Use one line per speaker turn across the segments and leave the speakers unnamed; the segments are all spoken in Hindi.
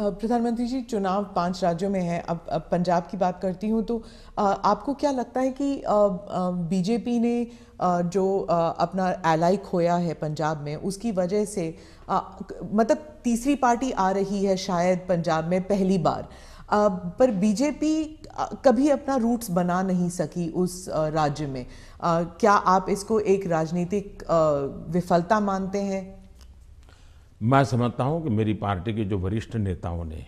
प्रधानमंत्री जी चुनाव पांच राज्यों में है अब अब पंजाब की बात करती हूँ तो आपको क्या लगता है कि बीजेपी ने जो अपना एलाई खोया है पंजाब में उसकी वजह से मतलब तीसरी पार्टी आ रही है शायद पंजाब में पहली बार पर बीजेपी कभी अपना रूट्स बना नहीं सकी उस राज्य में क्या आप इसको एक राजनीतिक विफलता मानते हैं
मैं समझता हूं कि मेरी पार्टी के जो वरिष्ठ नेताओं ने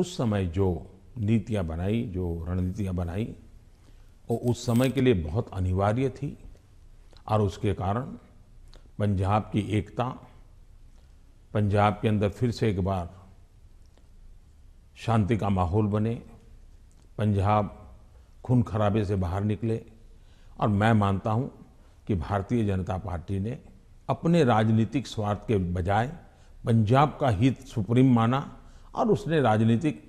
उस समय जो नीतियां बनाई जो रणनीतियां बनाई वो उस समय के लिए बहुत अनिवार्य थी और उसके कारण पंजाब की एकता पंजाब के अंदर फिर से एक बार शांति का माहौल बने पंजाब खून खराबे से बाहर निकले और मैं मानता हूं कि भारतीय जनता पार्टी ने अपने राजनीतिक स्वार्थ के बजाय पंजाब का हित सुप्रीम माना और उसने राजनीतिक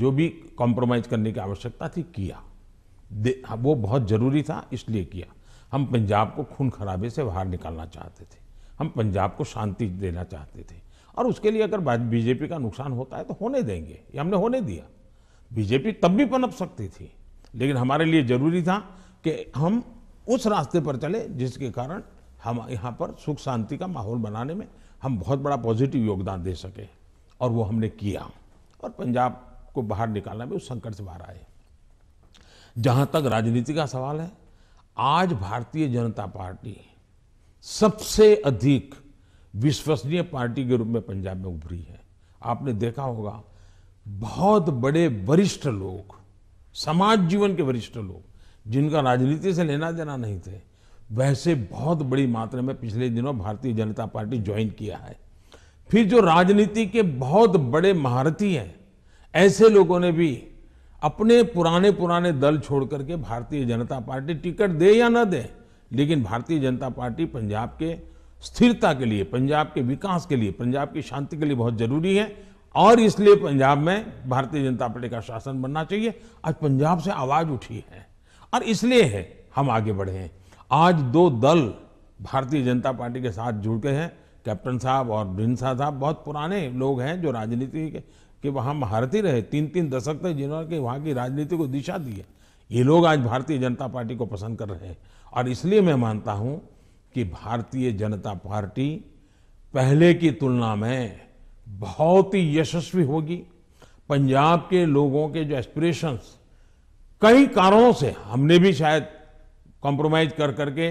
जो भी कॉम्प्रोमाइज़ करने की आवश्यकता थी किया वो बहुत ज़रूरी था इसलिए किया हम पंजाब को खून खराबे से बाहर निकालना चाहते थे हम पंजाब को शांति देना चाहते थे और उसके लिए अगर बीजेपी का नुकसान होता है तो होने देंगे ये हमने होने दिया बीजेपी तब भी पनप सकती थी लेकिन हमारे लिए ज़रूरी था कि हम उस रास्ते पर चले जिसके कारण हम यहाँ पर सुख शांति का माहौल बनाने में हम बहुत बड़ा पॉजिटिव योगदान दे सके और वो हमने किया और पंजाब को बाहर निकालने में उस संकट से बाहर आए जहाँ तक राजनीति का सवाल है आज भारतीय जनता पार्टी सबसे अधिक विश्वसनीय पार्टी के रूप में पंजाब में उभरी है आपने देखा होगा बहुत बड़े वरिष्ठ लोग समाज जीवन के वरिष्ठ लोग जिनका राजनीति से लेना देना नहीं थे वैसे बहुत बड़ी मात्रा में पिछले दिनों भारतीय जनता पार्टी ज्वाइन किया है फिर जो राजनीति के बहुत बड़े महारथी हैं ऐसे लोगों ने भी अपने पुराने पुराने दल छोड़ करके भारतीय जनता पार्टी टिकट दे या ना दे लेकिन भारतीय जनता पार्टी पंजाब के स्थिरता के लिए पंजाब के विकास के लिए पंजाब की शांति के लिए बहुत जरूरी है और इसलिए पंजाब में भारतीय जनता पार्टी का शासन बनना चाहिए आज पंजाब से आवाज़ उठी है और इसलिए है हम आगे बढ़े हैं आज दो दल भारतीय जनता पार्टी के साथ जुड़ गए हैं कैप्टन साहब और भिनसा साहब बहुत पुराने लोग हैं जो राजनीति के, कि वहाँ महारती रहे तीन तीन दशक तक जिन्होंने वहाँ की राजनीति को दिशा दी है ये लोग आज भारतीय जनता पार्टी को पसंद कर रहे हैं और इसलिए मैं मानता हूँ कि भारतीय जनता पार्टी पहले की तुलना में बहुत ही यशस्वी होगी पंजाब के लोगों के जो एस्पिरेशंस कई कारणों से हमने भी शायद कॉम्प्रोमाइज कर करके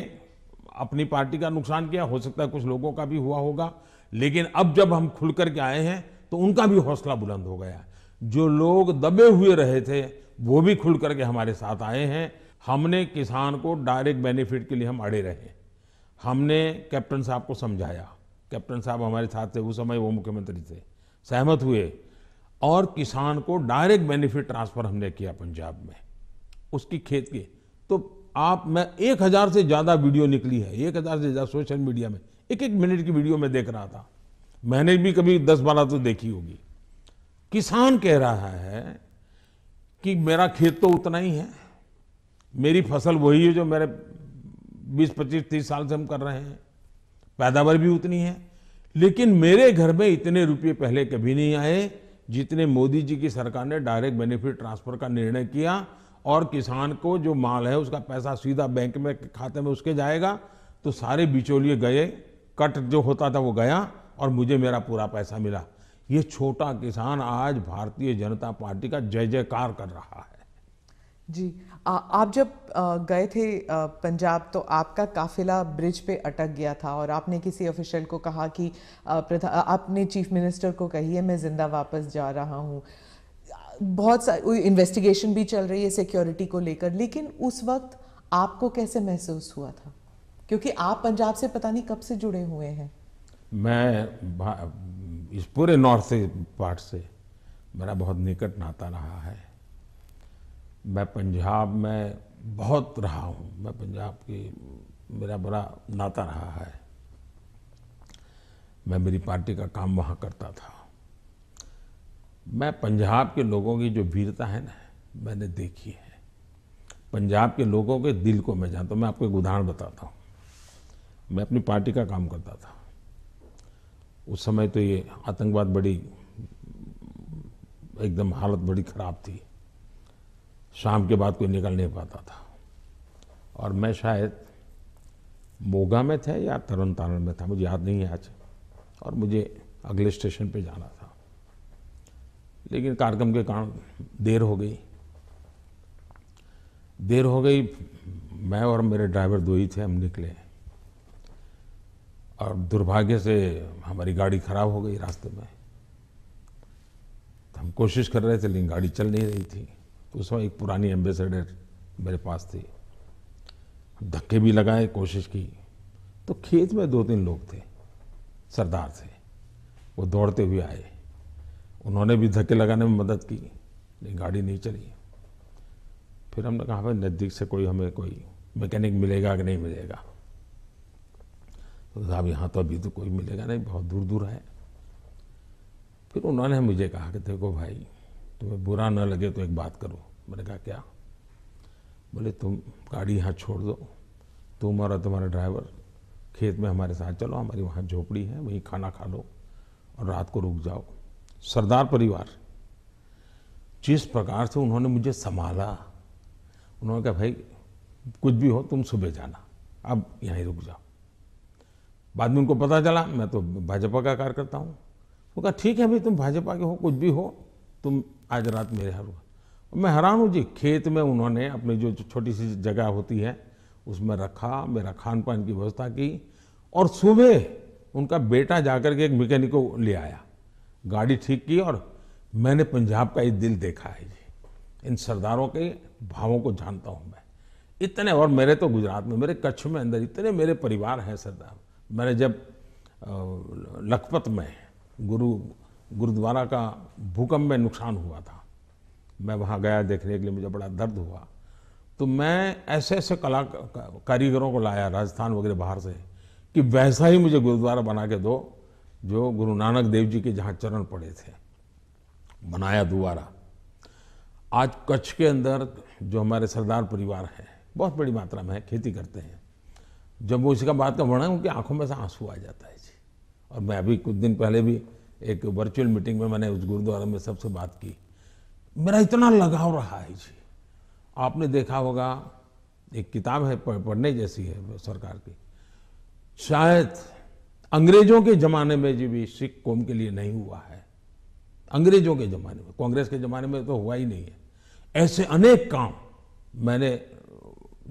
अपनी पार्टी का नुकसान किया हो सकता है कुछ लोगों का भी हुआ होगा लेकिन अब जब हम खुल करके आए हैं तो उनका भी हौसला बुलंद हो गया जो लोग दबे हुए रहे थे वो भी खुल करके हमारे साथ आए हैं हमने किसान को डायरेक्ट बेनिफिट के लिए हम अड़े रहे हमने कैप्टन साहब को समझाया कैप्टन साहब हमारे साथ थे उस समय वो मुख्यमंत्री थे सहमत हुए और किसान को डायरेक्ट बेनिफिट ट्रांसफ़र हमने किया पंजाब में उसकी खेत की तो आप मैं एक हज़ार से ज़्यादा वीडियो निकली है एक हज़ार से ज़्यादा सोशल मीडिया में एक एक मिनट की वीडियो में देख रहा था मैंने भी कभी दस बारह तो देखी होगी किसान कह रहा है कि मेरा खेत तो उतना ही है मेरी फसल वही है जो मेरे बीस पच्चीस तीस साल से हम कर रहे हैं पैदावार भी उतनी है लेकिन मेरे घर में इतने रुपये पहले कभी नहीं आए जितने मोदी जी की सरकार ने डायरेक्ट बेनिफिट ट्रांसफर का निर्णय किया और किसान को जो माल है उसका पैसा सीधा बैंक में खाते में उसके जाएगा तो सारे बिचौलिए गए कट जो होता था वो गया और मुझे मेरा पूरा पैसा मिला ये छोटा किसान आज भारतीय जनता पार्टी का जय जयकार कर रहा है जी आ,
आप जब आ, गए थे आ, पंजाब तो आपका काफिला ब्रिज पे अटक गया था और आपने किसी ऑफिशियल को कहा कि आपने चीफ मिनिस्टर को कही है मैं ज़िंदा वापस जा रहा हूँ बहुत सारी इन्वेस्टिगेशन भी चल रही है सिक्योरिटी को लेकर लेकिन उस वक्त आपको कैसे महसूस हुआ था क्योंकि आप पंजाब से पता नहीं कब से जुड़े हुए हैं
मैं इस पूरे नॉर्थ से पार्ट से मेरा बहुत निकट नाता रहा है मैं पंजाब में बहुत रहा हूँ मैं पंजाब की मेरा बड़ा नाता रहा है मैं मेरी पार्टी का काम वहाँ करता था मैं पंजाब के लोगों की जो वीरता है ना मैंने देखी है पंजाब के लोगों के दिल को मैं जानता हूँ मैं आपको एक उदाहरण बताता हूँ मैं अपनी पार्टी का काम करता था उस समय तो ये आतंकवाद बड़ी एकदम हालत बड़ी ख़राब थी शाम के बाद कोई निकल नहीं पाता था और मैं शायद मोगा में था या तरन तारण में था मुझे याद नहीं है आज और मुझे अगले स्टेशन पे जाना था लेकिन कार्यक्रम के कारण देर हो गई देर हो गई मैं और मेरे ड्राइवर दो ही थे हम निकले और दुर्भाग्य से हमारी गाड़ी खराब हो गई रास्ते में तो हम कोशिश कर रहे थे लेकिन गाड़ी चल नहीं रही थी तो उस समय एक पुरानी एम्बेसडर मेरे पास थी हम धक्के भी लगाए कोशिश की तो खेत में दो तीन लोग थे सरदार थे वो दौड़ते हुए आए उन्होंने भी धक्के लगाने में मदद की लेकिन गाड़ी नहीं चली फिर हमने कहा भाई नज़दीक से कोई हमें कोई मैकेनिक मिलेगा कि नहीं मिलेगा तो साहब यहाँ तो अभी तो कोई मिलेगा नहीं बहुत दूर दूर है फिर उन्होंने मुझे कहा कि देखो भाई तुम्हें बुरा ना लगे तो एक बात करो मैंने कहा क्या बोले तुम गाड़ी यहाँ छोड़ दो तुम और तुम्हारा ड्राइवर खेत में हमारे साथ चलो हमारी वहाँ झोपड़ी है वहीं खाना खा लो और रात को रुक जाओ सरदार परिवार जिस प्रकार से उन्होंने मुझे संभाला उन्होंने कहा भाई कुछ भी हो तुम सुबह जाना अब यहीं रुक जाओ बाद में उनको पता चला मैं तो भाजपा का कार्यकर्ता हूँ वो कहा ठीक है भाई तुम भाजपा के हो कुछ भी हो तुम आज रात मेरे यहाँ रुको मैं हैरान हूँ जी खेत में उन्होंने अपनी जो छोटी सी जगह होती है उसमें रखा मेरा खान पान की व्यवस्था की और सुबह उनका बेटा जाकर के एक मैकेनिक को ले आया गाड़ी ठीक की और मैंने पंजाब का ये दिल देखा है जी इन सरदारों के भावों को जानता हूँ मैं इतने और मेरे तो गुजरात में मेरे कच्छ में अंदर इतने मेरे परिवार हैं सरदार मैंने जब लखपत में गुरु गुरुद्वारा का भूकंप में नुकसान हुआ था मैं वहाँ गया देखने के लिए मुझे बड़ा दर्द हुआ तो मैं ऐसे ऐसे कला कारीगरों को लाया राजस्थान वगैरह बाहर से कि वैसा ही मुझे गुरुद्वारा बना के दो जो गुरु नानक देव जी के जहाँ चरण पड़े थे बनाया दोबारा आज कच्छ के अंदर जो हमारे सरदार परिवार है बहुत बड़ी मात्रा में खेती करते हैं जब वो इसका बात का वर्णन उनकी आंखों में से आंसू आ जाता है जी और मैं अभी कुछ दिन पहले भी एक वर्चुअल मीटिंग में मैंने उस गुरुद्वारा में सबसे बात की मेरा इतना लगाव रहा है जी आपने देखा होगा एक किताब है पढ़ने जैसी है सरकार की शायद अंग्रेजों के ज़माने में जी भी सिख कौम के लिए नहीं हुआ है अंग्रेजों के ज़माने में कांग्रेस के ज़माने में तो हुआ ही नहीं है ऐसे अनेक काम मैंने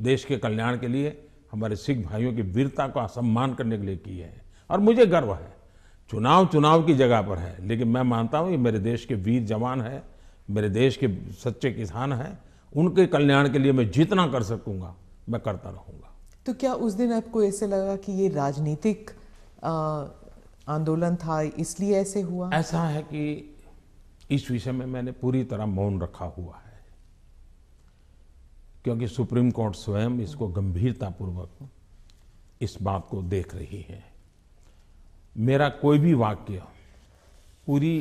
देश के कल्याण के लिए हमारे सिख भाइयों की वीरता का सम्मान करने के लिए किए हैं और मुझे गर्व है चुनाव चुनाव की जगह पर है लेकिन मैं मानता हूँ ये मेरे देश के वीर जवान हैं मेरे देश के सच्चे किसान हैं उनके कल्याण के लिए मैं जितना कर सकूँगा मैं करता रहूँगा
तो क्या उस दिन आपको ऐसे लगा कि ये राजनीतिक
आंदोलन था इसलिए ऐसे हुआ ऐसा है कि इस विषय में मैंने पूरी तरह मौन रखा हुआ है क्योंकि सुप्रीम कोर्ट स्वयं इसको गंभीरतापूर्वक इस बात को देख रही है मेरा कोई भी वाक्य पूरी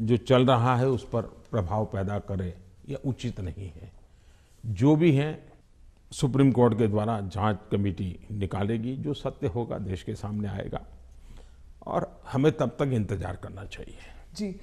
जो चल रहा है उस पर प्रभाव पैदा करे यह उचित नहीं है जो भी है सुप्रीम कोर्ट के द्वारा जांच कमेटी निकालेगी जो सत्य होगा देश के सामने आएगा और हमें तब तक इंतजार करना चाहिए जी